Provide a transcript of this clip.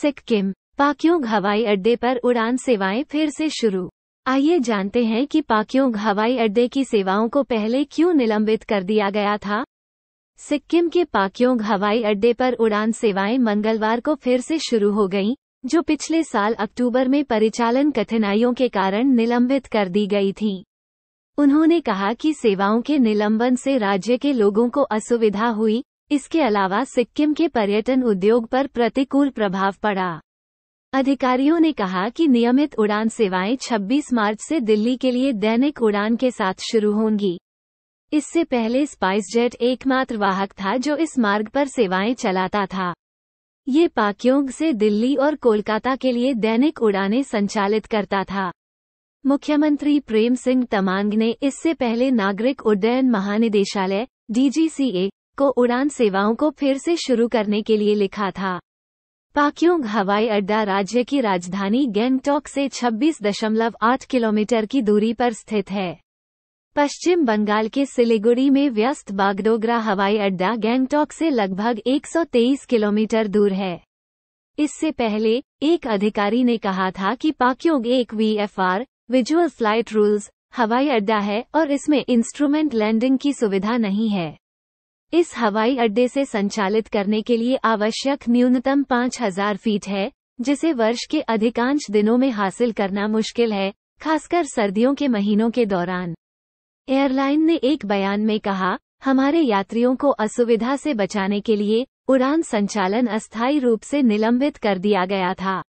सिक्किम पाक्योंग हवाई अड्डे पर उड़ान सेवाएं फिर से शुरू आइए जानते हैं कि पाक्योंग हवाई अड्डे की सेवाओं को पहले क्यों निलंबित कर दिया गया था सिक्किम के पाक्योंग हवाई अड्डे पर उड़ान सेवाएं मंगलवार को फिर से शुरू हो गईं, जो पिछले साल अक्टूबर में परिचालन कठिनाइयों के कारण निलंबित कर दी गई थीं। उन्होंने कहा कि सेवाओं के निलंबन से राज्य के लोगों को असुविधा हुई इसके अलावा सिक्किम के पर्यटन उद्योग पर प्रतिकूल प्रभाव पड़ा अधिकारियों ने कहा कि नियमित उड़ान सेवाएं 26 मार्च से दिल्ली के लिए दैनिक उड़ान के साथ शुरू होंगी इससे पहले स्पाइसजेट एकमात्र वाहक था जो इस मार्ग पर सेवाएं चलाता था ये पाक्योंग से दिल्ली और कोलकाता के लिए दैनिक उड़ानें संचालित करता था मुख्यमंत्री प्रेम सिंह तमांग ने इससे पहले नागरिक उड्डयन महानिदेशालय डीजीसीए को उड़ान सेवाओं को फिर से शुरू करने के लिए लिखा था पाक्योंग हवाई अड्डा राज्य की राजधानी गैंगटोक से 26.8 किलोमीटर की दूरी पर स्थित है पश्चिम बंगाल के सिलीगुड़ी में व्यस्त बागडोगरा हवाई अड्डा गैंगटोक से लगभग 123 किलोमीटर दूर है इससे पहले एक अधिकारी ने कहा था कि पाक्योंग एक V F R visual flight rules हवाई अड्डा है और इसमें इंस्ट्रूमेंट लैंडिंग की सुविधा नहीं है इस हवाई अड्डे से संचालित करने के लिए आवश्यक न्यूनतम 5000 फीट है जिसे वर्ष के अधिकांश दिनों में हासिल करना मुश्किल है खासकर सर्दियों के महीनों के दौरान एयरलाइन ने एक बयान में कहा हमारे यात्रियों को असुविधा से बचाने के लिए उड़ान संचालन अस्थायी रूप से निलंबित कर दिया गया था